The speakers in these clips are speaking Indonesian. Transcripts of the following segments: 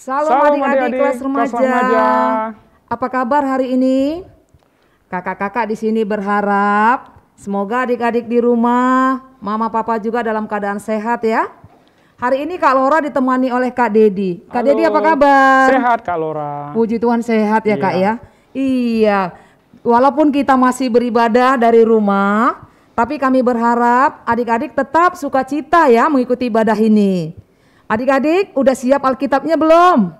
Salam adik-adik kelas remaja. Apa kabar hari ini? Kakak-kakak di sini berharap semoga adik-adik di rumah, mama papa juga dalam keadaan sehat ya. Hari ini Kak Lora ditemani oleh Kak Dedi. Kak Dedi apa kabar? Sehat Kak Lora. Puji Tuhan sehat ya iya. Kak ya. Iya. Walaupun kita masih beribadah dari rumah, tapi kami berharap adik-adik tetap sukacita ya mengikuti ibadah ini. Adik-adik, udah siap Alkitabnya belum?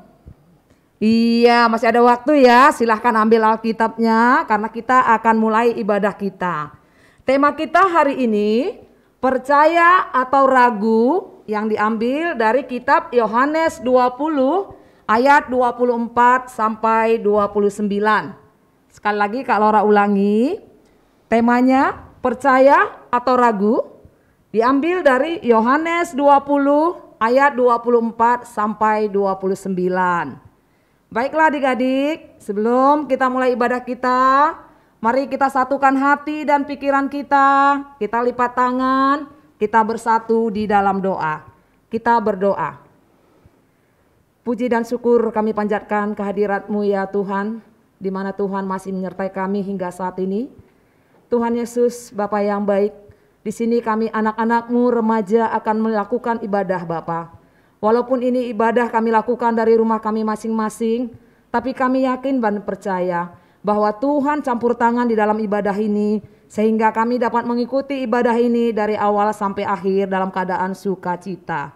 Iya, masih ada waktu ya. Silahkan ambil Alkitabnya karena kita akan mulai ibadah kita. Tema kita hari ini percaya atau ragu yang diambil dari kitab Yohanes 20 ayat 24 sampai 29. Sekali lagi Kak Laura ulangi, temanya percaya atau ragu diambil dari Yohanes 20 ayat 24 sampai 29. Baiklah adik-adik, sebelum kita mulai ibadah kita, mari kita satukan hati dan pikiran kita, kita lipat tangan, kita bersatu di dalam doa. Kita berdoa. Puji dan syukur kami panjatkan kehadiratmu ya Tuhan, di mana Tuhan masih menyertai kami hingga saat ini. Tuhan Yesus, Bapa yang baik, di sini kami anak-anakmu remaja akan melakukan ibadah Bapa. Walaupun ini ibadah kami lakukan dari rumah kami masing-masing, tapi kami yakin dan percaya bahwa Tuhan campur tangan di dalam ibadah ini sehingga kami dapat mengikuti ibadah ini dari awal sampai akhir dalam keadaan sukacita.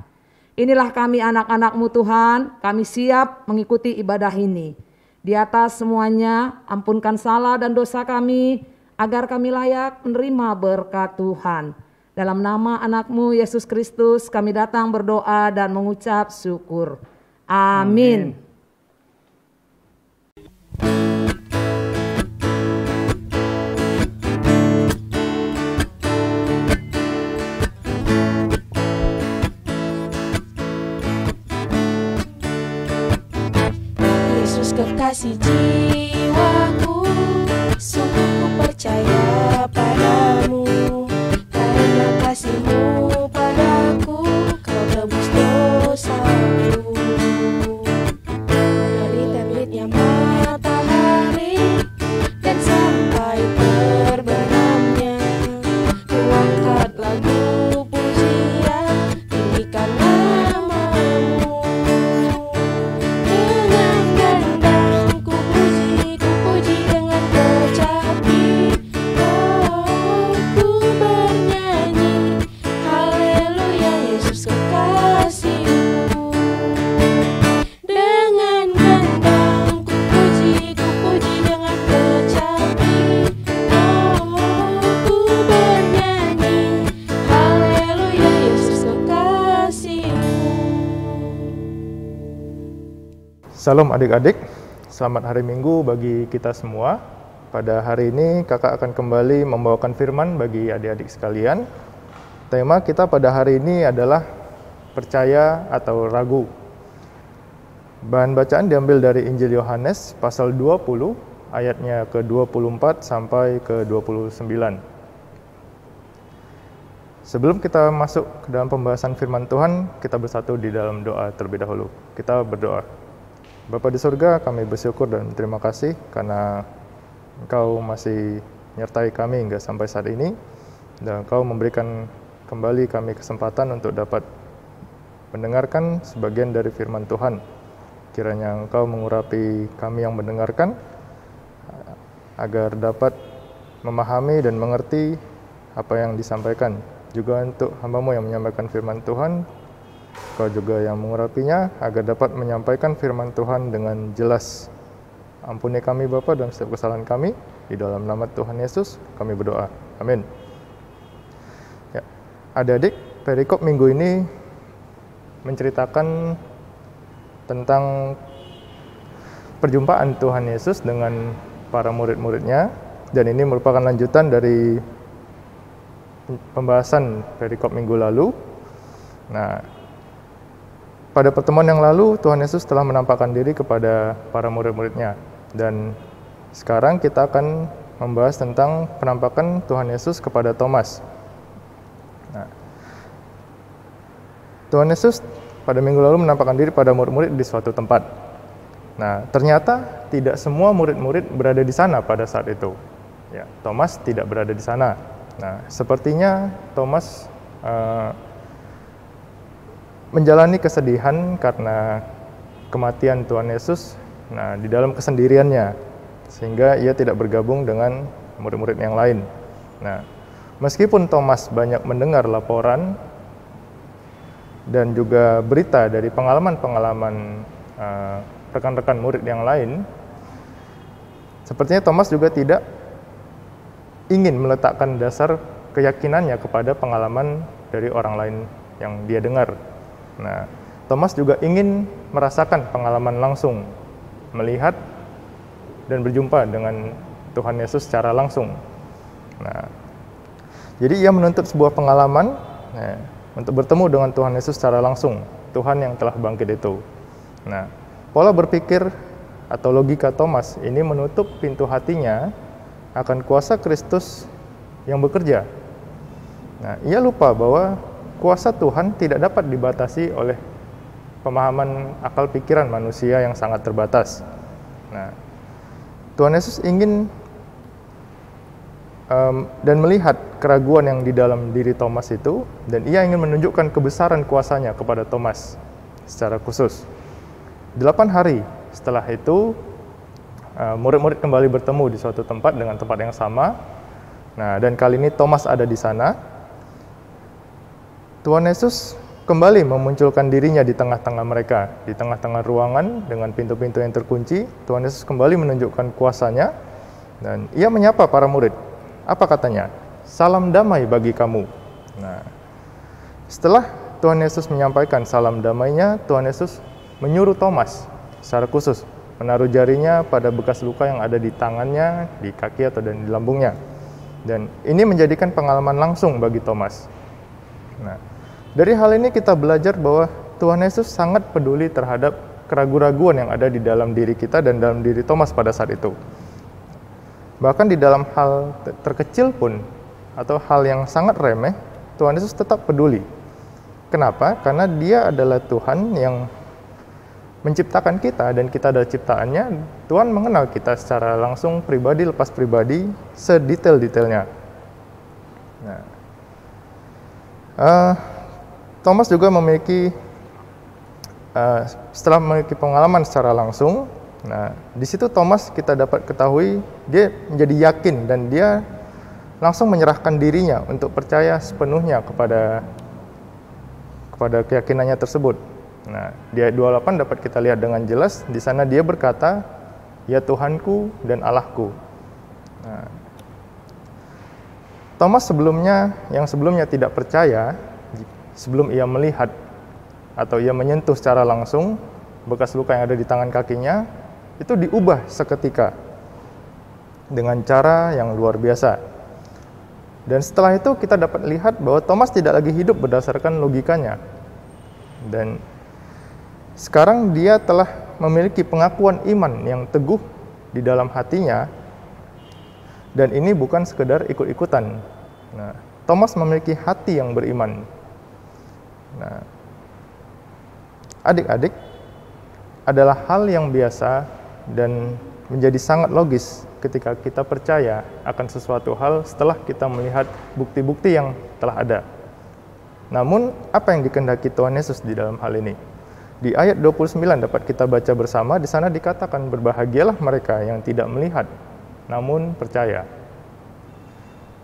Inilah kami anak-anakmu Tuhan, kami siap mengikuti ibadah ini. Di atas semuanya, ampunkan salah dan dosa kami, agar kami layak menerima berkat Tuhan. Dalam nama anakmu Yesus Kristus kami datang berdoa dan mengucap syukur. Amin. Amin. Yesus kekasih Salam adik-adik, selamat hari Minggu bagi kita semua. Pada hari ini kakak akan kembali membawakan firman bagi adik-adik sekalian. Tema kita pada hari ini adalah percaya atau ragu. Bahan bacaan diambil dari Injil Yohanes pasal 20 ayatnya ke-24 sampai ke-29. Sebelum kita masuk ke dalam pembahasan firman Tuhan, kita bersatu di dalam doa terlebih dahulu. Kita berdoa. Bapa di surga, kami bersyukur dan terima kasih karena Engkau masih menyertai kami hingga sampai saat ini dan Engkau memberikan kembali kami kesempatan untuk dapat mendengarkan sebagian dari firman Tuhan. Kiranya Engkau mengurapi kami yang mendengarkan agar dapat memahami dan mengerti apa yang disampaikan. Juga untuk hambamu yang menyampaikan firman Tuhan, Kau juga yang mengurapinya agar dapat menyampaikan firman Tuhan dengan jelas. Ampuni kami Bapa dalam setiap kesalahan kami. Di dalam nama Tuhan Yesus kami berdoa. Amin. Ya. Adik-adik, perikop minggu ini menceritakan tentang perjumpaan Tuhan Yesus dengan para murid-muridnya dan ini merupakan lanjutan dari pembahasan perikop minggu lalu. Nah, pada pertemuan yang lalu, Tuhan Yesus telah menampakkan diri kepada para murid-muridnya. Dan sekarang kita akan membahas tentang penampakan Tuhan Yesus kepada Thomas. Nah, Tuhan Yesus pada minggu lalu menampakkan diri pada murid-murid di suatu tempat. Nah, ternyata tidak semua murid-murid berada di sana pada saat itu. Ya, Thomas tidak berada di sana. Nah, sepertinya Thomas uh, menjalani kesedihan karena kematian Tuhan Yesus nah di dalam kesendiriannya sehingga ia tidak bergabung dengan murid-murid yang lain. Nah, meskipun Thomas banyak mendengar laporan dan juga berita dari pengalaman-pengalaman rekan eh, rekan-rekan murid yang lain, sepertinya Thomas juga tidak ingin meletakkan dasar keyakinannya kepada pengalaman dari orang lain yang dia dengar Nah, Thomas juga ingin merasakan pengalaman langsung, melihat dan berjumpa dengan Tuhan Yesus secara langsung. Nah, jadi ia menuntut sebuah pengalaman ya, untuk bertemu dengan Tuhan Yesus secara langsung, Tuhan yang telah bangkit itu. Nah, pola berpikir atau logika Thomas ini menutup pintu hatinya akan kuasa Kristus yang bekerja. Nah, ia lupa bahwa kuasa Tuhan tidak dapat dibatasi oleh pemahaman akal pikiran manusia yang sangat terbatas. Nah, Tuhan Yesus ingin um, dan melihat keraguan yang di dalam diri Thomas itu, dan ia ingin menunjukkan kebesaran kuasanya kepada Thomas secara khusus. Delapan hari setelah itu, eh, murid-murid kembali bertemu di suatu tempat dengan tempat yang sama. Nah, dan kali ini Thomas ada di sana Tuhan Yesus kembali memunculkan dirinya di tengah-tengah mereka, di tengah-tengah ruangan dengan pintu-pintu yang terkunci. Tuhan Yesus kembali menunjukkan kuasanya dan ia menyapa para murid. Apa katanya? Salam damai bagi kamu. Nah, setelah Tuhan Yesus menyampaikan salam damainya, Tuhan Yesus menyuruh Thomas secara khusus menaruh jarinya pada bekas luka yang ada di tangannya, di kaki atau dan di lambungnya. Dan ini menjadikan pengalaman langsung bagi Thomas. Nah, dari hal ini kita belajar bahwa Tuhan Yesus sangat peduli terhadap keraguan-raguan yang ada di dalam diri kita dan dalam diri Thomas pada saat itu. Bahkan di dalam hal terkecil pun atau hal yang sangat remeh, Tuhan Yesus tetap peduli. Kenapa? Karena Dia adalah Tuhan yang menciptakan kita dan kita adalah ciptaannya. Tuhan mengenal kita secara langsung pribadi lepas pribadi sedetail-detailnya. Nah, uh, Thomas juga memiliki uh, setelah memiliki pengalaman secara langsung, nah di situ Thomas kita dapat ketahui dia menjadi yakin dan dia langsung menyerahkan dirinya untuk percaya sepenuhnya kepada kepada keyakinannya tersebut. Nah, di ayat 28 dapat kita lihat dengan jelas di sana dia berkata, "Ya Tuhanku dan Allahku." Nah, Thomas sebelumnya yang sebelumnya tidak percaya sebelum ia melihat atau ia menyentuh secara langsung bekas luka yang ada di tangan kakinya itu diubah seketika dengan cara yang luar biasa. Dan setelah itu kita dapat lihat bahwa Thomas tidak lagi hidup berdasarkan logikanya. Dan sekarang dia telah memiliki pengakuan iman yang teguh di dalam hatinya dan ini bukan sekedar ikut-ikutan. Nah, Thomas memiliki hati yang beriman Nah, adik-adik adalah hal yang biasa dan menjadi sangat logis ketika kita percaya akan sesuatu hal setelah kita melihat bukti-bukti yang telah ada. Namun, apa yang dikendaki Tuhan Yesus di dalam hal ini? Di ayat 29 dapat kita baca bersama, di sana dikatakan berbahagialah mereka yang tidak melihat, namun percaya.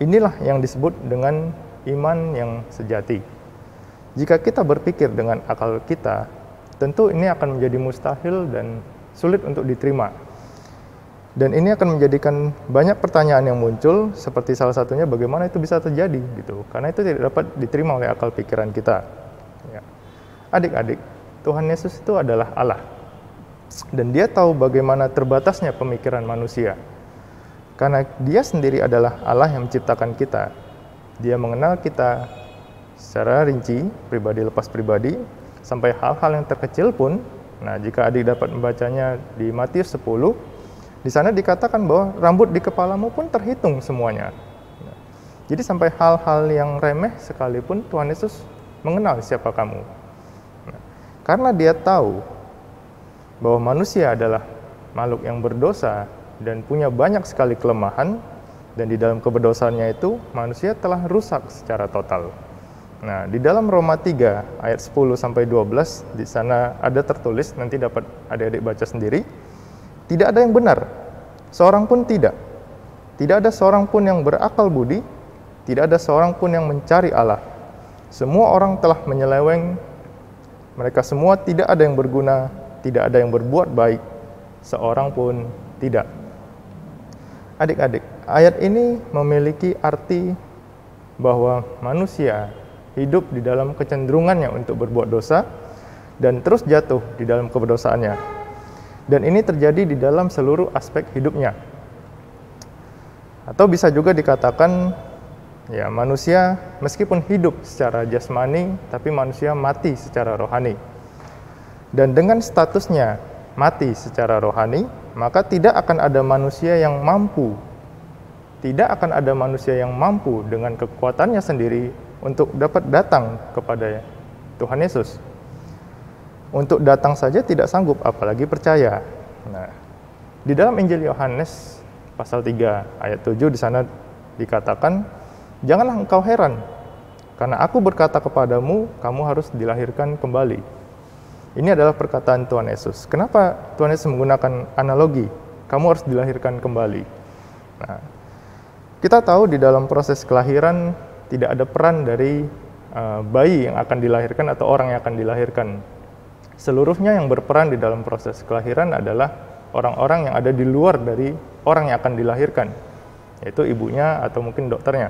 Inilah yang disebut dengan iman yang sejati. Jika kita berpikir dengan akal kita, tentu ini akan menjadi mustahil dan sulit untuk diterima. Dan ini akan menjadikan banyak pertanyaan yang muncul, seperti salah satunya bagaimana itu bisa terjadi gitu, karena itu tidak dapat diterima oleh akal pikiran kita. Ya. Adik-adik, ya. Tuhan Yesus itu adalah Allah, dan Dia tahu bagaimana terbatasnya pemikiran manusia. Karena Dia sendiri adalah Allah yang menciptakan kita, Dia mengenal kita, secara rinci, pribadi lepas pribadi, sampai hal-hal yang terkecil pun. Nah, jika adik dapat membacanya di Matius 10, di sana dikatakan bahwa rambut di kepalamu pun terhitung semuanya. Nah, jadi sampai hal-hal yang remeh sekalipun Tuhan Yesus mengenal siapa kamu. Nah, karena dia tahu bahwa manusia adalah makhluk yang berdosa dan punya banyak sekali kelemahan, dan di dalam keberdosaannya itu manusia telah rusak secara total. Nah, di dalam Roma 3 ayat 10 sampai 12 di sana ada tertulis nanti dapat adik-adik baca sendiri. Tidak ada yang benar, seorang pun tidak. Tidak ada seorang pun yang berakal budi, tidak ada seorang pun yang mencari Allah. Semua orang telah menyeleweng, mereka semua tidak ada yang berguna, tidak ada yang berbuat baik, seorang pun tidak. Adik-adik, ayat ini memiliki arti bahwa manusia hidup di dalam kecenderungannya untuk berbuat dosa dan terus jatuh di dalam keberdosaannya. Dan ini terjadi di dalam seluruh aspek hidupnya. Atau bisa juga dikatakan ya manusia meskipun hidup secara jasmani tapi manusia mati secara rohani. Dan dengan statusnya mati secara rohani, maka tidak akan ada manusia yang mampu tidak akan ada manusia yang mampu dengan kekuatannya sendiri untuk dapat datang kepada Tuhan Yesus. Untuk datang saja tidak sanggup, apalagi percaya. Nah, di dalam Injil Yohanes pasal 3 ayat 7 di sana dikatakan, "Janganlah engkau heran, karena aku berkata kepadamu, kamu harus dilahirkan kembali." Ini adalah perkataan Tuhan Yesus. Kenapa Tuhan Yesus menggunakan analogi? Kamu harus dilahirkan kembali. Nah, kita tahu di dalam proses kelahiran tidak ada peran dari uh, bayi yang akan dilahirkan atau orang yang akan dilahirkan. Seluruhnya yang berperan di dalam proses kelahiran adalah orang-orang yang ada di luar dari orang yang akan dilahirkan, yaitu ibunya atau mungkin dokternya.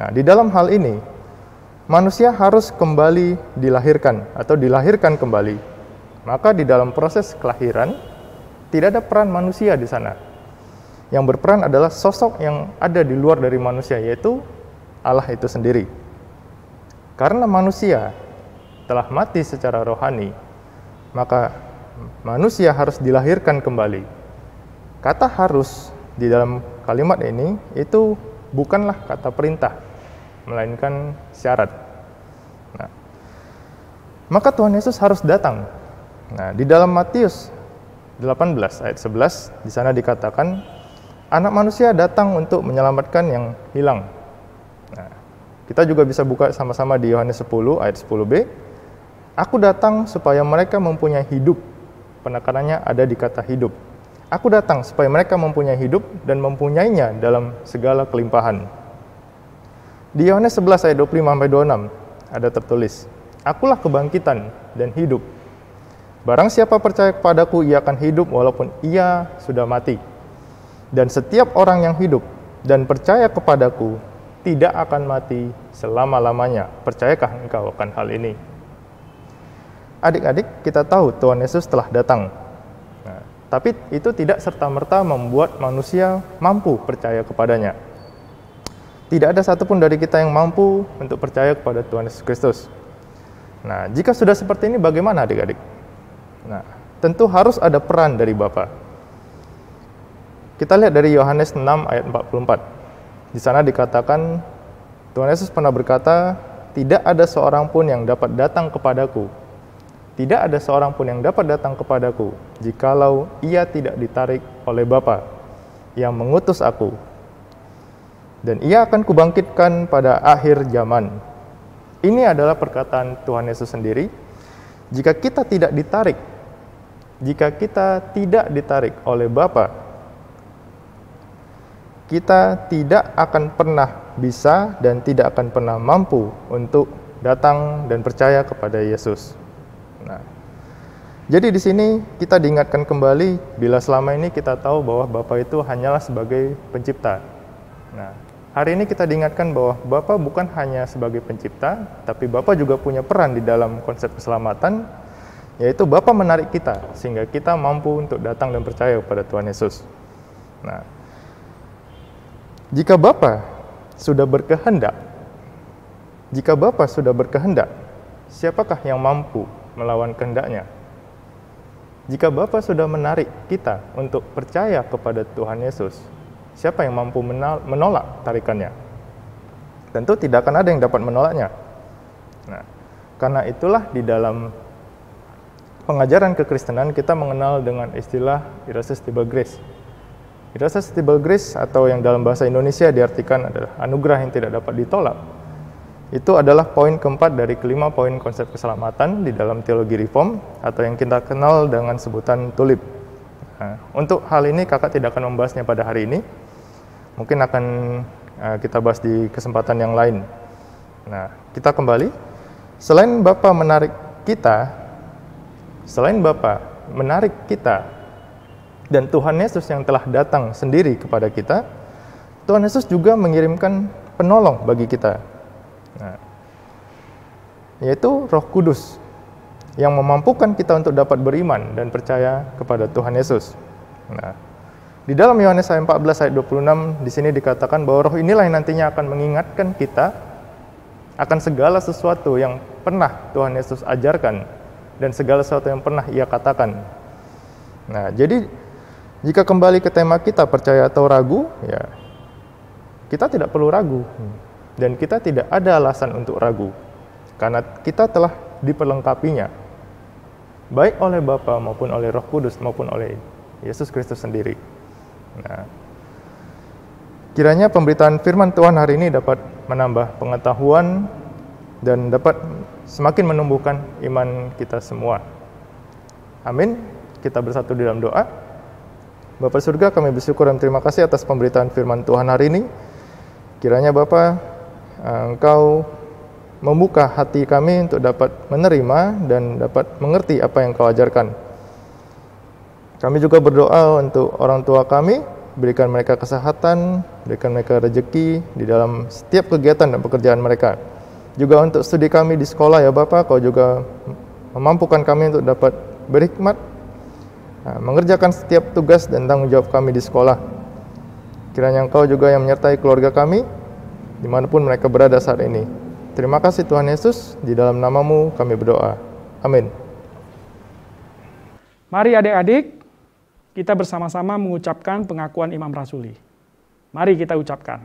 Nah, di dalam hal ini, manusia harus kembali dilahirkan atau dilahirkan kembali. Maka di dalam proses kelahiran, tidak ada peran manusia di sana. Yang berperan adalah sosok yang ada di luar dari manusia, yaitu Allah itu sendiri. Karena manusia telah mati secara rohani, maka manusia harus dilahirkan kembali. Kata harus di dalam kalimat ini itu bukanlah kata perintah, melainkan syarat. Nah, maka Tuhan Yesus harus datang. Nah, di dalam Matius 18 ayat 11 di sana dikatakan anak manusia datang untuk menyelamatkan yang hilang Nah, kita juga bisa buka sama-sama di Yohanes 10 ayat 10b. Aku datang supaya mereka mempunyai hidup. Penekanannya ada di kata hidup. Aku datang supaya mereka mempunyai hidup dan mempunyainya dalam segala kelimpahan. Di Yohanes 11 ayat 25 sampai 26 ada tertulis, "Akulah kebangkitan dan hidup. Barang siapa percaya kepadaku, ia akan hidup walaupun ia sudah mati. Dan setiap orang yang hidup dan percaya kepadaku, tidak akan mati selama-lamanya. Percayakah engkau akan hal ini? Adik-adik, kita tahu Tuhan Yesus telah datang. Nah, tapi itu tidak serta-merta membuat manusia mampu percaya kepadanya. Tidak ada satupun dari kita yang mampu untuk percaya kepada Tuhan Yesus Kristus. Nah, jika sudah seperti ini bagaimana adik-adik? Nah, tentu harus ada peran dari Bapa. Kita lihat dari Yohanes 6 ayat 44. Di sana dikatakan Tuhan Yesus pernah berkata, "Tidak ada seorang pun yang dapat datang kepadaku. Tidak ada seorang pun yang dapat datang kepadaku jikalau ia tidak ditarik oleh Bapa yang mengutus aku. Dan ia akan kubangkitkan pada akhir zaman." Ini adalah perkataan Tuhan Yesus sendiri. Jika kita tidak ditarik, jika kita tidak ditarik oleh Bapa kita tidak akan pernah bisa dan tidak akan pernah mampu untuk datang dan percaya kepada Yesus. Nah, jadi di sini kita diingatkan kembali bila selama ini kita tahu bahwa Bapa itu hanyalah sebagai pencipta. Nah, hari ini kita diingatkan bahwa Bapa bukan hanya sebagai pencipta, tapi Bapa juga punya peran di dalam konsep keselamatan, yaitu Bapa menarik kita sehingga kita mampu untuk datang dan percaya kepada Tuhan Yesus. Nah, jika Bapa sudah berkehendak, jika Bapa sudah berkehendak, siapakah yang mampu melawan kehendaknya? Jika Bapa sudah menarik kita untuk percaya kepada Tuhan Yesus, siapa yang mampu menolak tarikannya? Tentu tidak akan ada yang dapat menolaknya. Nah, karena itulah di dalam pengajaran kekristenan kita mengenal dengan istilah irresistible grace Irresistible grace atau yang dalam bahasa Indonesia diartikan adalah anugerah yang tidak dapat ditolak. Itu adalah poin keempat dari kelima poin konsep keselamatan di dalam teologi reform atau yang kita kenal dengan sebutan tulip. Nah, untuk hal ini kakak tidak akan membahasnya pada hari ini. Mungkin akan eh, kita bahas di kesempatan yang lain. Nah, kita kembali. Selain Bapak menarik kita, selain Bapak menarik kita dan Tuhan Yesus yang telah datang sendiri kepada kita, Tuhan Yesus juga mengirimkan penolong bagi kita. Nah, yaitu Roh Kudus yang memampukan kita untuk dapat beriman dan percaya kepada Tuhan Yesus. Nah, di dalam Yohanes 14 ayat 26 di sini dikatakan bahwa roh inilah yang nantinya akan mengingatkan kita akan segala sesuatu yang pernah Tuhan Yesus ajarkan dan segala sesuatu yang pernah ia katakan. Nah, jadi jika kembali ke tema kita percaya atau ragu, ya kita tidak perlu ragu hmm. dan kita tidak ada alasan untuk ragu karena kita telah diperlengkapinya baik oleh Bapa maupun oleh Roh Kudus maupun oleh Yesus Kristus sendiri. Nah, kiranya pemberitaan firman Tuhan hari ini dapat menambah pengetahuan dan dapat semakin menumbuhkan iman kita semua. Amin. Kita bersatu di dalam doa. Bapak surga kami bersyukur dan terima kasih atas pemberitaan firman Tuhan hari ini. Kiranya Bapak eh, Engkau membuka hati kami untuk dapat menerima dan dapat mengerti apa yang kau ajarkan. Kami juga berdoa untuk orang tua kami, berikan mereka kesehatan, berikan mereka rejeki di dalam setiap kegiatan dan pekerjaan mereka. Juga untuk studi kami di sekolah ya Bapak, kau juga memampukan kami untuk dapat berhikmat Nah, mengerjakan setiap tugas dan tanggung jawab kami di sekolah. Kiranya Engkau juga yang menyertai keluarga kami, dimanapun mereka berada saat ini. Terima kasih Tuhan Yesus, di dalam namamu kami berdoa. Amin. Mari adik-adik, kita bersama-sama mengucapkan pengakuan Imam Rasuli. Mari kita ucapkan.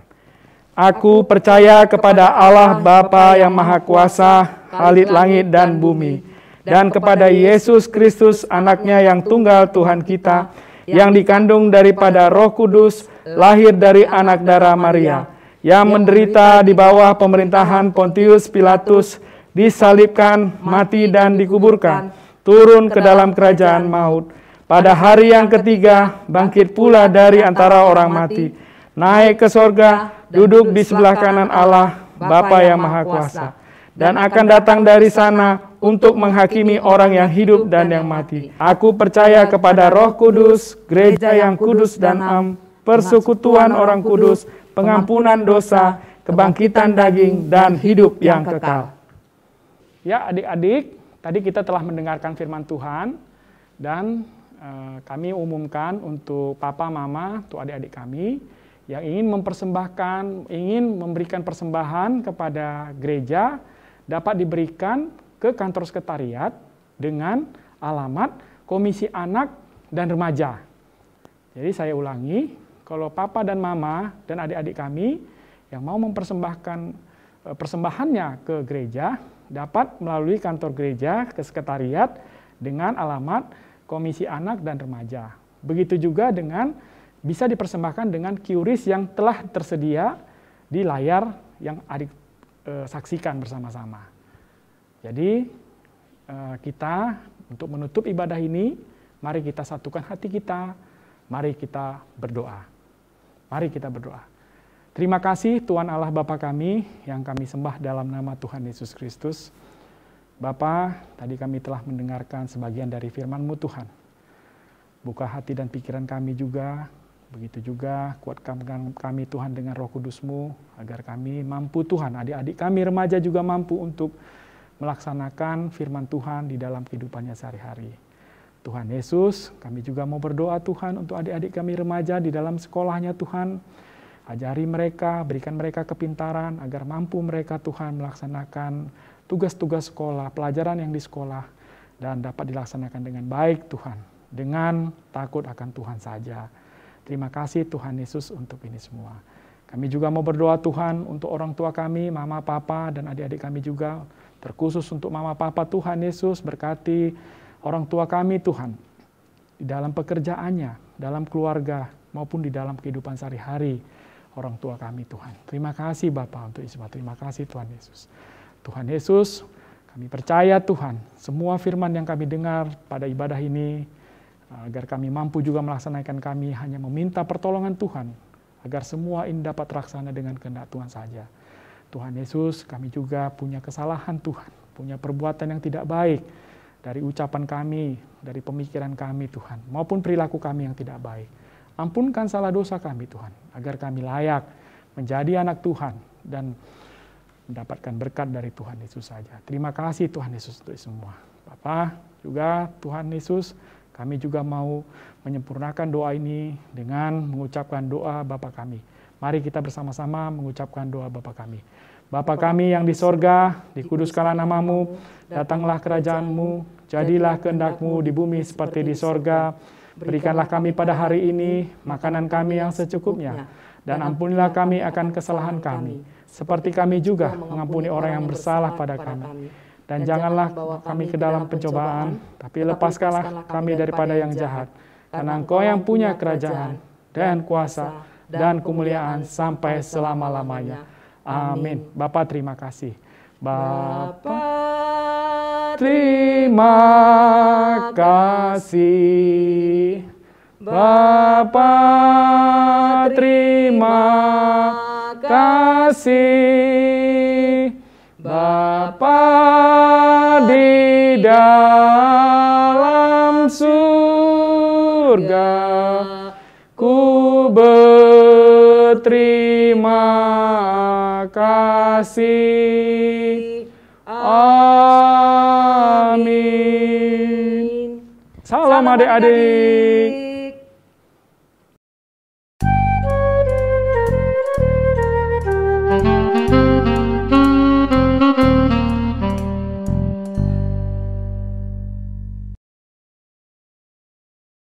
Aku percaya kepada Allah Bapa yang Maha Kuasa, Halit Langit dan Bumi, dan kepada Yesus Kristus anaknya yang tunggal Tuhan kita, yang dikandung daripada roh kudus, lahir dari anak darah Maria, yang menderita di bawah pemerintahan Pontius Pilatus, disalibkan, mati dan dikuburkan, turun ke dalam kerajaan maut. Pada hari yang ketiga, bangkit pula dari antara orang mati, naik ke sorga, duduk di sebelah kanan Allah, Bapa yang Maha Kuasa. Dan akan datang dari sana untuk menghakimi orang yang hidup dan yang mati. Aku percaya kepada Roh Kudus, gereja yang kudus dan am, persekutuan orang kudus, pengampunan dosa, kebangkitan daging, dan hidup yang kekal. Ya, adik-adik, tadi kita telah mendengarkan firman Tuhan dan eh, kami umumkan untuk papa, mama, untuk adik-adik kami yang ingin mempersembahkan, ingin memberikan persembahan kepada gereja dapat diberikan ke kantor sekretariat dengan alamat Komisi Anak dan Remaja. Jadi saya ulangi, kalau papa dan mama dan adik-adik kami yang mau mempersembahkan eh, persembahannya ke gereja dapat melalui kantor gereja ke sekretariat dengan alamat Komisi Anak dan Remaja. Begitu juga dengan bisa dipersembahkan dengan QRIS yang telah tersedia di layar yang adik e, saksikan bersama-sama. Jadi eh, kita untuk menutup ibadah ini, mari kita satukan hati kita, mari kita berdoa. Mari kita berdoa. Terima kasih Tuhan Allah Bapa kami yang kami sembah dalam nama Tuhan Yesus Kristus. Bapa, tadi kami telah mendengarkan sebagian dari firman-Mu Tuhan. Buka hati dan pikiran kami juga, begitu juga kuatkan kami Tuhan dengan roh kudus-Mu, agar kami mampu Tuhan, adik-adik kami remaja juga mampu untuk melaksanakan firman Tuhan di dalam kehidupannya sehari-hari. Tuhan Yesus, kami juga mau berdoa Tuhan untuk adik-adik kami remaja di dalam sekolahnya Tuhan. Ajari mereka, berikan mereka kepintaran agar mampu mereka Tuhan melaksanakan tugas-tugas sekolah, pelajaran yang di sekolah dan dapat dilaksanakan dengan baik Tuhan. Dengan takut akan Tuhan saja. Terima kasih Tuhan Yesus untuk ini semua. Kami juga mau berdoa Tuhan untuk orang tua kami, mama, papa, dan adik-adik kami juga Terkhusus untuk mama papa Tuhan Yesus berkati orang tua kami Tuhan. Di dalam pekerjaannya, dalam keluarga, maupun di dalam kehidupan sehari-hari orang tua kami Tuhan. Terima kasih Bapak untuk itu. Terima kasih Tuhan Yesus. Tuhan Yesus, kami percaya Tuhan, semua firman yang kami dengar pada ibadah ini, agar kami mampu juga melaksanakan kami hanya meminta pertolongan Tuhan, agar semua ini dapat terlaksana dengan kehendak Tuhan saja. Tuhan Yesus, kami juga punya kesalahan Tuhan, punya perbuatan yang tidak baik dari ucapan kami, dari pemikiran kami Tuhan, maupun perilaku kami yang tidak baik. Ampunkan salah dosa kami Tuhan, agar kami layak menjadi anak Tuhan dan mendapatkan berkat dari Tuhan Yesus saja. Terima kasih Tuhan Yesus untuk semua. Bapa juga Tuhan Yesus, kami juga mau menyempurnakan doa ini dengan mengucapkan doa Bapa kami. Mari kita bersama-sama mengucapkan doa Bapa kami. Bapa kami yang di sorga, dikuduskanlah namamu, datanglah kerajaanmu, jadilah kehendakmu di bumi seperti di sorga. Berikanlah kami pada hari ini makanan kami yang secukupnya, dan ampunilah kami akan kesalahan kami, seperti kami juga mengampuni orang yang bersalah pada kami. Dan janganlah kami ke dalam pencobaan, tapi lepaskanlah kami daripada yang jahat, karena Engkau yang punya kerajaan dan kuasa dan kemuliaan sampai selama-lamanya. Amin. Bapak terima kasih. Bapak terima kasih. Bapak terima kasih. Terima kasih. Amin. Salam adik-adik.